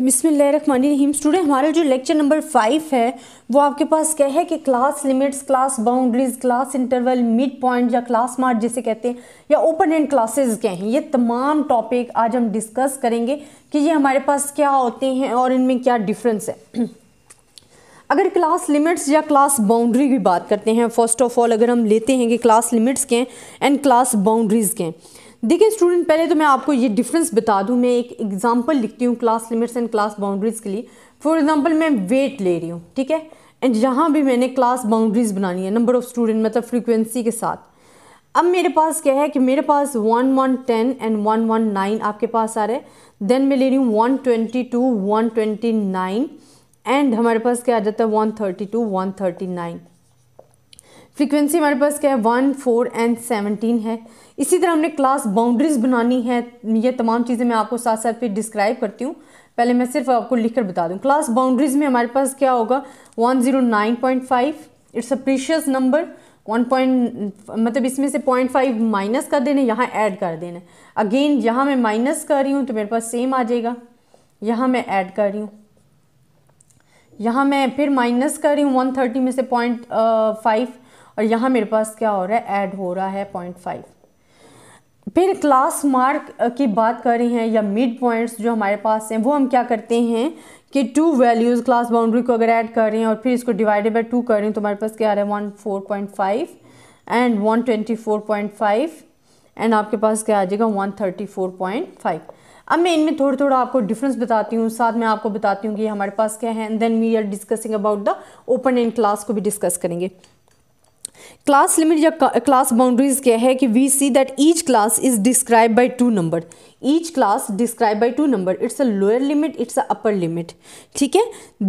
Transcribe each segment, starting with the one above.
रहीम student हमारा जो lecture number five है वो आपके पास क्या है कि class limits class boundaries class interval mid point या क्लास मार्ट जिसे कहते हैं या ओपन एंड क्लासेस क्या हैं ये तमाम टॉपिक आज हम डिस्कस करेंगे कि ये हमारे पास क्या होते हैं और इनमें क्या डिफरेंस है अगर क्लास लिमिट्स या क्लास बाउंड्री की बात करते हैं फर्स्ट ऑफ ऑल अगर हम लेते हैं कि क्लास लिमिट्स के हैं एंड क्लास बाउंड्रीज के हैं देखिए स्टूडेंट पहले तो मैं आपको ये डिफरेंस बता दूं मैं एक एग्जांपल लिखती हूँ class limits and class boundaries के लिए फॉर एग्जांपल मैं वेट ले रही हूँ ठीक है एंड यहाँ भी मैंने क्लास बाउंड्रीज़ बनानी है नंबर ऑफ़ स्टूडेंट मतलब फ्रीक्वेंसी के साथ अब मेरे पास क्या है कि मेरे पास one one ten and one one nine आपके पास आ रहे हैं देन मैं ले रही हूँ one twenty two one twenty nine and हमारे पास क्या आ जाता है one thirty two one thirty nine frequency हमारे पास क्या है वन फोर एंड सेवनटीन है इसी तरह हमने क्लास बाउंड्रीज बनानी है ये तमाम चीज़ें मैं आपको साथ साथ फिर डिस्क्राइब करती हूँ पहले मैं सिर्फ आपको लिख कर बता दूँ क्लास बाउंड्रीज में हमारे पास क्या होगा one zero nine point five it's a precious number one point मतलब इसमें से पॉइंट फाइव माइनस कर देना यहाँ ऐड कर देना अगेन यहाँ मैं माइनस कर रही हूँ तो मेरे पास सेम आ जाएगा यहाँ मैं ऐड कर रही हूँ यहाँ मैं फिर माइनस कर रही हूँ वन थर्टी में से पॉइंट फाइव uh, और यहाँ मेरे पास क्या हो रहा है ऐड हो रहा है पॉइंट फाइव फिर क्लास मार्क की बात कर रहे हैं या मिड पॉइंट्स जो हमारे पास हैं वो हम क्या करते हैं कि टू वैल्यूज़ क्लास बाउंड्री को अगर ऐड कर रहे हैं और फिर इसको डिवाइडेड बाई टू कर रहे हैं तो हमारे पास क्या आ रहा है one four point five and one twenty four point five and आपके पास क्या आ जाएगा one thirty four point five अब मैं इनमें थोड़ा थोड़ा आपको डिफरेंस बताती हूँ साथ में आपको बताती हूँ कि हमारे पास क्या है and then we are discussing about the open end class को भी डिस्कस करेंगे क्लास लिमिट या क्लास बाउंड्रीज क्या है कि we see that each class is describe by two number each class describe by two number it's a lower limit it's a upper limit ठीक है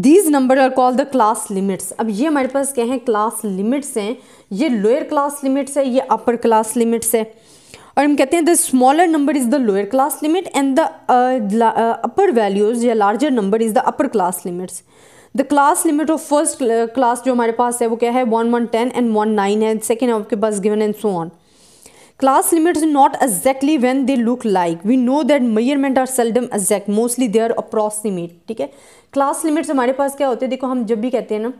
these number are call the class limits अब ये हमारे पास क्या है class limits हैं ये लोअर क्लास लिमिट्स है ये अपर क्लास लिमिट्स है और हम कहते हैं the smaller number is the lower class limit and the upper values या larger number is the upper class limits the class limit of first class जो हमारे पास है वो क्या है one one ten and one nine है second आपके पास given and so on class limit is not exactly when they look like we know that measurement are seldom exact mostly they are approximate ठीक है class limits हमारे पास क्या होते हैं देखो हम जब भी कहते हैं ना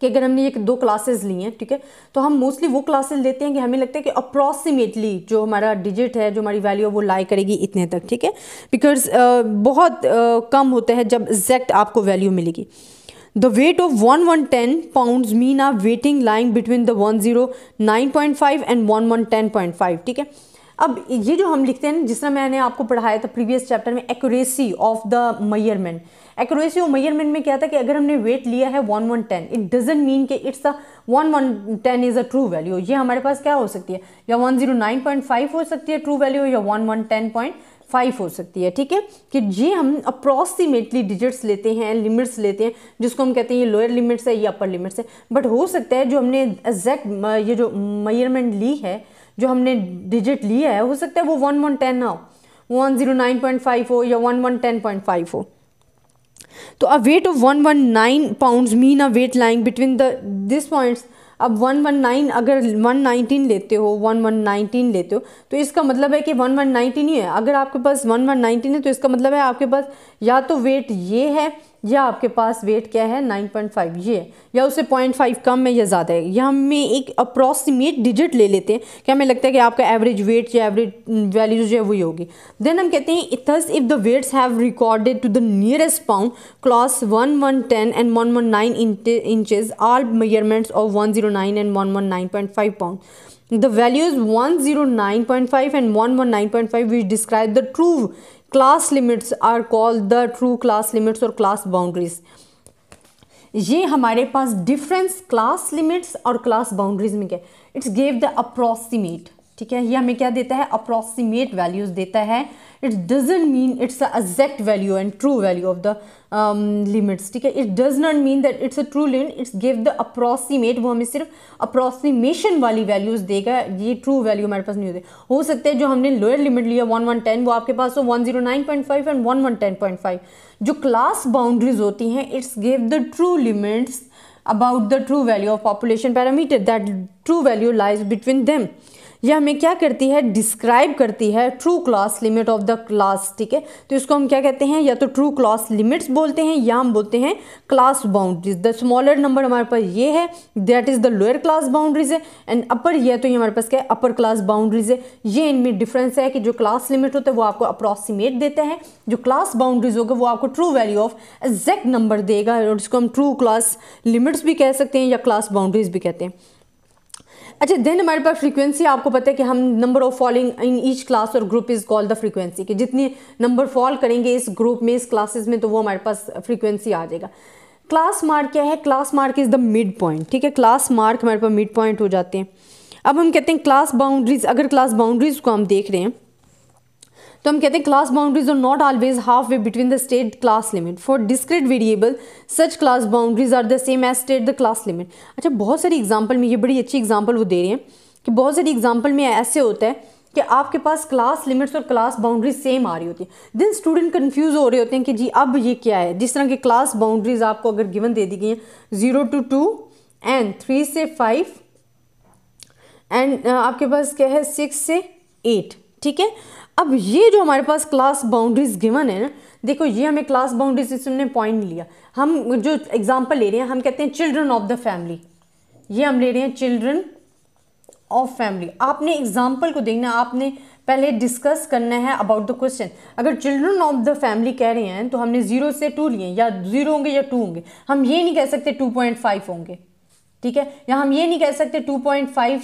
कि अगर हमने ये दो क्लासेस ली हैं ठीक है तो हम मोस्टली वो क्लासेस लेते हैं कि हमें लगता है कि अप्रॉक्सीमेटली जो हमारा डिजिट है जो हमारी वैल्यू है वो लाई करेगी इतने तक ठीक है बिकॉज बहुत आ, कम होता है जब एग्जैक्ट आपको वैल्यू मिलेगी the weight of one one ten pound weighting lying between the one zero nine point five and one one ten point five ठीक है अब ये जो हम लिखते हैं जिस तरह मैंने आपको पढ़ाया था प्रीवियस चैप्टर में accuracy of the measurement accuracy of measurement में क्या था कि अगर हमने वेट लिया है one one ten it doesn't mean कि it's a one one ten is a true value ये हमारे पास क्या हो सकती है या one zero nine point five हो सकती है ट्रू वैल्यू या one one ten point five हो सकती है ठीक है कि ये हम अप्रॉक्सीमेटली डिजिट्स लेते हैं लिमिट्स लेते हैं जिसको हम कहते हैं ये लोअर लिमिट्स है ये अपर लिमिट्स है बट हो सकता है जो हमने एग्जैक्ट ये जो मयरमेंट ली है जो हमने डिजिट लिया है हो सकता है वो वन वन टेन ना हो one zero nine point five हो या one one ten point five हो तो a weight of one one nine pound mean a weight lying between the this points अब वन वन नाइन अगर one nineteen लेते हो वन वन नाइनटीन लेते हो तो इसका मतलब है कि वन वन नाइनटीन ही है अगर आपके पास वन वन नाइनटीन है तो इसका मतलब है आपके पास या तो वेट ये है या आपके पास वेट क्या है 9.5 ये या उसे 0.5 कम है या ज़्यादा है या हमें एक अप्रॉक्सीमेट डिजिट ले लेते हैं कि हमें लगता है कि आपका एवरेज वेट या एवरेज वैल्यू जो है वही होगी देन हम कहते हैं thus if the weights have recorded to the nearest pound class one one ten and one one nine inches are measurements of one zero nine and one one nine point five pound the values 109.5 and 119.5 which describe the true class limits are called the true class limits और class boundaries ये हमारे पास difference class limits और class boundaries में क्या it's gave the approximate ठीक है ये हमें क्या देता है अप्रोक्सीमेट वैल्यूज़ देता है it doesn't mean it's a exact value and true value of the limits ठीक है it does not mean that it's a true limit it's give the approximate वो हमें सिर्फ अप्रोक्सीमेशन वाली वैल्यूज़ देगा ये ट्रू वैल्यू हमारे पास नहीं होते हो सकता है जो हमने लोअर लिमिट लिया वन वन टेन वो आपके पास हो one zero nine point five and one one ten point five जो क्लास बाउंड्रीज होती हैं it's give the true limits about the true value of population parameter that true value lies between them यह हमें क्या करती है describe करती है true class limit of the class ठीक है तो इसको हम क्या कहते हैं या तो ट्रू क्लास लिमिट्स बोलते हैं या हम बोलते हैं class boundaries the smaller number हमारे पास ये है that is the lower class boundaries है एंड अपर ये तो ये हमारे पास क्या है अपर क्लास बाउंड्रीज है ये इनमें डिफरेंस है कि जो क्लास लिमिट होता है वो आपको अप्रॉक्सीमेट देता है जो क्लास बाउंड्रीज होगा वो आपको true value of exact number देगा और इसको हम ट्रू क्लास लिमिट्स भी कह सकते हैं या क्लास बाउंड्रीज भी कहते हैं अच्छा देन हमारे पास फ्रीक्वेंसी आपको पता है कि हम number of falling in each class और group is called the frequency कि जितने नंबर फॉल करेंगे इस ग्रुप में इस क्लासेस में तो वो हमारे पास फ्रीक्वेंसी आ जाएगा क्लास मार्क क्या है class mark is the mid point ठीक है क्लास मार्क हमारे पास मिड पॉइंट हो जाते हैं अब हम कहते हैं क्लास बाउंड्रीज़ अगर क्लास बाउंड्रीज़ को हम देख रहे हैं तो हम कहते हैं class boundaries are not always half way between the state class limit for discrete variable such class boundaries are the same as state the class limit अच्छा बहुत सारी एग्जाम्पल में ये बड़ी अच्छी एग्जाम्पल वो दे रहे हैं कि बहुत सारी एग्जाम्पल में ऐसे होता है कि आपके पास क्लास लिमिट्स और क्लास बाउंड्रीज सेम आ रही होती है दिन स्टूडेंट कन्फ्यूज़ हो रहे होते हैं कि जी अब ये क्या है जिस तरह की क्लास बाउंड्रीज आपको अगर गिवन दे दी गई हैं zero two two and three से फाइव एंड आपके पास क्या है सिक्स से एट ठीक है अब ये जो हमारे पास क्लास बाउंड्रीज गिवन है ना देखो ये हमें क्लास बाउंड्रीज इसने पॉइंट लिया हम जो एग्जांपल ले रहे हैं हम कहते हैं चिल्ड्रन ऑफ द फैमिली ये हम ले रहे हैं चिल्ड्रन ऑफ फैमिली आपने एग्जांपल को देखना आपने पहले डिस्कस करना है अबाउट द क्वेश्चन अगर चिल्ड्रन ऑफ द फैमिली कह रहे हैं तो हमने जीरो से टू लिए या जीरो होंगे या टू होंगे हम ये नहीं कह सकते टू होंगे ठीक है या हम ये नहीं कह सकते टू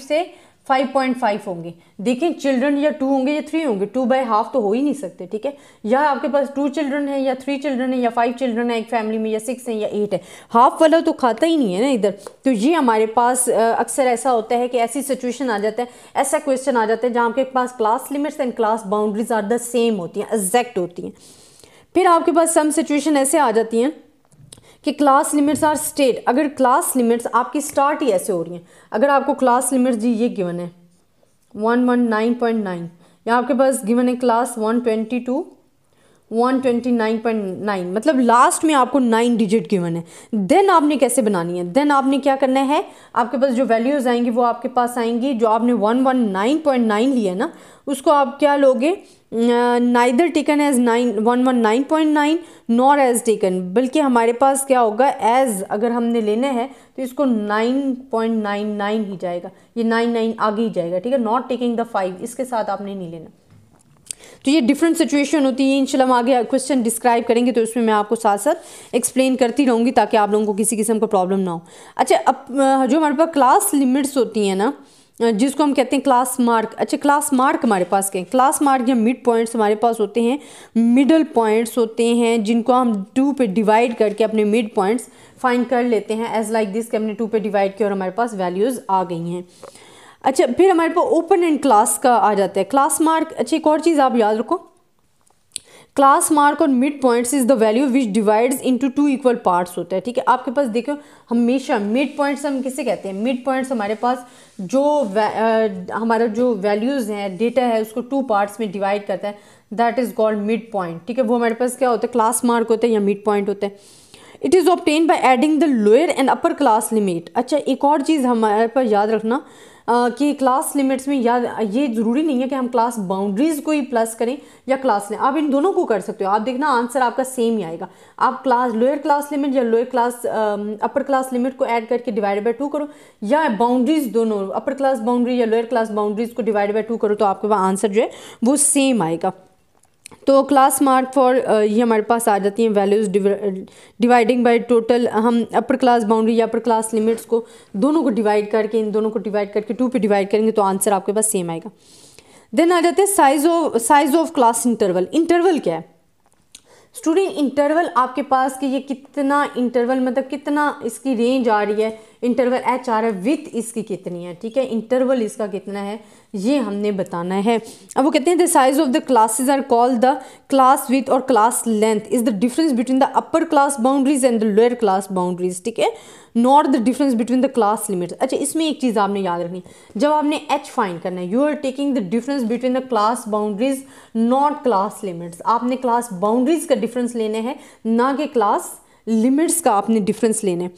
से फाइव पॉइंट फाइव होंगे देखें चिल्ड्रन या टू होंगे या थ्री होंगे टू बाई हाफ तो हो ही नहीं सकते ठीक है या आपके पास टू चिल्ड्रन है या थ्री चिल्ड्रन है या फाइव चिल्ड्रन है एक फैमिली में या सिक्स है या एट है हाफ वाला तो खाता ही नहीं है ना इधर तो ये हमारे पास अक्सर ऐसा होता है कि ऐसी सिचुएशन आ जाता है ऐसा क्वेश्चन आ जाता है जहाँ आपके पास class limits and class boundaries are the same होती हैं एग्जैक्ट होती हैं फिर आपके पास सम सिचुएशन ऐसे आ जाती हैं कि क्लास लिमिट्स आर स्टेट अगर क्लास लिमिट्स आपकी स्टार्ट ही ऐसे हो रही हैं अगर आपको क्लास लिमिट जी ये गिवन है one one nine point nine या आपके पास गिवन है क्लास वन ट्वेंटी टू 129.9 मतलब लास्ट में आपको नाइन डिजिट गिवन है देन आपने कैसे बनानी है देन आपने क्या करना है आपके पास जो वैल्यूज़ आएंगी वो आपके पास आएंगी जो आपने 119.9 लिया ना उसको आप क्या लोगे neither taken as nine one one nine point nine nor as taken बल्कि हमारे पास क्या होगा एज अगर हमने लेना है तो इसको नाइन पॉइंट नाइन नाइन ही जाएगा ये नाइन नाइन आगे ही जाएगा ठीक है नॉट टेकिंग द फाइव इसके साथ आपने नहीं लेना तो ये डिफरेंट सिचुएशन होती है इनशाला हम आगे क्वेश्चन डिस्क्राइब करेंगे तो उसमें मैं आपको साथ साथ एक्सप्लेन करती रहूँगी ताकि आप लोगों को किसी किस्म का प्रॉब्लम ना हो अच्छा अब जो हमारे पास क्लास लिमिट्स होती हैं ना जिसको हम कहते हैं क्लास मार्क अच्छा क्लास मार्क हमारे पास कहें क्लास मार्क या मिड पॉइंट्स हमारे पास होते हैं मिडल पॉइंट्स होते हैं जिनको हम टू पे डिवाइड करके अपने मिड पॉइंट्स फाइंड कर लेते हैं एज लाइक दिस के हमने टू पे डिवाइड किया और हमारे पास वैल्यूज़ आ गई हैं अच्छा फिर हमारे पास ओपन एंड क्लास का आ जाता है क्लास मार्क अच्छा एक और चीज़ आप याद रखो क्लास मार्क और mid points is the value which divides into two equal parts होता है ठीक है आपके पास देखो हमेशा मिड पॉइंट्स हम किसे कहते हैं मिड पॉइंट्स हमारे पास जो आ, हमारा जो वैल्यूज़ हैं डेटा है उसको टू पार्ट्स में डिवाइड करता है that is called mid point ठीक है वो हमारे पास क्या होता है क्लास मार्क होता है या मिड पॉइंट होता है it is obtained by adding the lower and upper class limit अच्छा एक और चीज़ हमारे पास याद रखना कि क्लास लिमिट्स में या ये ज़रूरी नहीं है कि हम क्लास बाउंड्रीज़ को ही प्लस करें या क्लास लें आप इन दोनों को कर सकते हो आप देखना आंसर आपका सेम ही आएगा आप क्लास लोअर क्लास लिमिट या lower class upper class limit को ऐड करके डिवाइड बाई टू करो या बाउंड्रीज़ दोनों अपर क्लास बाउंड्री या लोअर क्लास बाउंड्रीज़ को डिवाइड बाई टू करो तो आपके पास आंसर जो है वो सेम आएगा तो क्लास मार्क फॉर ये हमारे पास आ जाती हैं वैल्यूज़ डिवाइडिंग बाय टोटल हम अपर क्लास बाउंड्री या अपर क्लास लिमिट्स को दोनों को डिवाइड करके इन दोनों को डिवाइड करके टू पे डिवाइड करेंगे तो आंसर आपके पास सेम आएगा देन आ जाते हैं size of size of class interval interval क्या है स्टूडेंट इंटरवल आपके पास कि ये कितना इंटरवल मतलब कितना इसकी रेंज आ रही है इंटरवल एच आ रहा है विथ इसकी कितनी है ठीक है इंटरवल इसका कितना है ये हमने बताना है अब वो कहते हैं the size of the classes are called the class width और class length is the difference between the upper class boundaries and the lower class boundaries ठीक है not the difference between the class limits अच्छा इसमें एक चीज़ आपने याद रखनी जब आपने एच फाइन करना है you are taking the difference between the class boundaries not class limits आपने क्लास बाउंड्रीज का डिफरेंस लेना है ना कि क्लास लिमिट्स का आपने डिफरेंस लेना है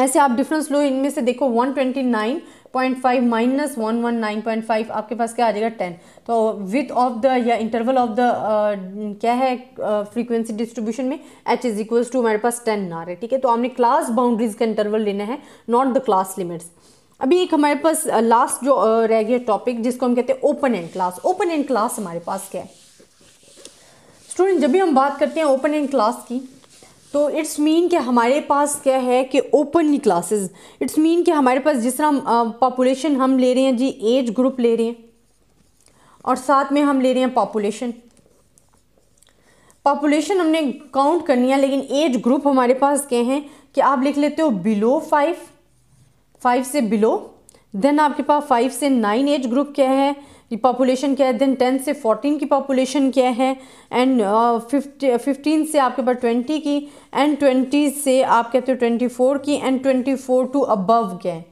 ऐसे आप डिफरेंस लो इनमें से देखो 129.5 माइनस 119.5 आपके पास क्या आ जाएगा 10 तो विथ ऑफ द या इंटरवल ऑफ द क्या है फ्रीक्वेंसी uh, डिस्ट्रीब्यूशन में h इज इक्वल्स टू हमारे पास 10 आ रहे ठीक है तो हमने क्लास बाउंड्रीज का इंटरवल लेना है नॉट द क्लास लिमिट्स अभी एक हमारे पास लास्ट जो रह गया टॉपिक जिसको हम कहते हैं open end class open end class हमारे पास क्या है स्टूडेंट जब भी हम बात करते हैं ओपन एंड क्लास की तो इट्स मीन कि हमारे पास क्या है कि ओपनली क्लासेस इट्स मीन कि हमारे पास जिस तरह पॉपुलेशन हम ले रहे हैं जी एज ग्रुप ले रहे हैं और साथ में हम ले रहे हैं पॉपुलेशन पॉपुलेशन हमने काउंट करनी है लेकिन एज ग्रुप हमारे पास क्या हैं कि आप लिख लेते हो बिलो फाइव फाइव से बिलो देन आपके पास फाइव से नाइन एज ग्रुप क्या है ये पॉपुलेशन क्या है देन टेन से फोर्टीन की पॉपुलेशन क्या है एंड फिफ्टीन से आपके पास ट्वेंटी की एंड ट्वेंटी से आप कहते हो ट्वेंटी फोर की and twenty four to above क्या है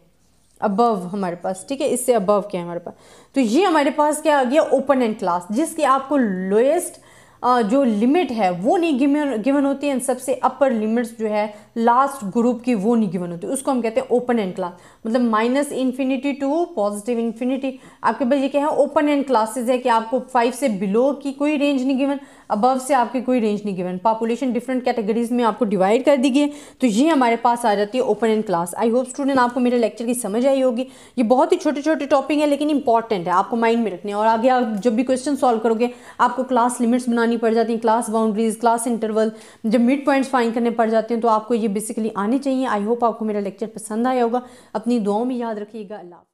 अबव हमारे पास ठीक है इससे अबव क्या है हमारे पास तो ये हमारे पास क्या आ गया ओपन एंड क्लास जिसकी आपको लोएस्ट जो लिमिट है वो नहीं गिवन गिवन होती है एंड सबसे अपर लिमिट्स जो है लास्ट ग्रुप की वो नहीं गिवन होती उसको हम कहते हैं ओपन एंड क्लास मतलब minus infinity to positive infinity आपके पास ये क्या है ओपन एंड क्लासेज है कि आपको फाइव से बिलो की कोई रेंज नहीं गिवन अबव से आपकी कोई रेंज नहीं गिवन पॉपुलेशन डिफरेंट कैटेगरीज में आपको डिवाइड कर दी गई है तो ये हमारे पास आ जाती है open end class I hope student आपको मेरे लेक्चर की समझ आई होगी ये बहुत ही छोटे छोटे टॉपिक है लेकिन इंपॉर्टेंट है आपको माइंड में रखने और आगे आप जब भी क्वेश्चन सॉल्व करोगे आपको क्लास लिमिट्स बनानी पड़ जाती हैं क्लास बाउंड्रीज क्लास इंटरवल जब मिड पॉइंट्स फाइन करने पड़ जाते हैं तो आपको ये बेसिकली आने चाहिए आई होप आपको मेरा लेक्चर पसंद आया होगा अपनी दुआओं में याद रखिएगा अल्लाह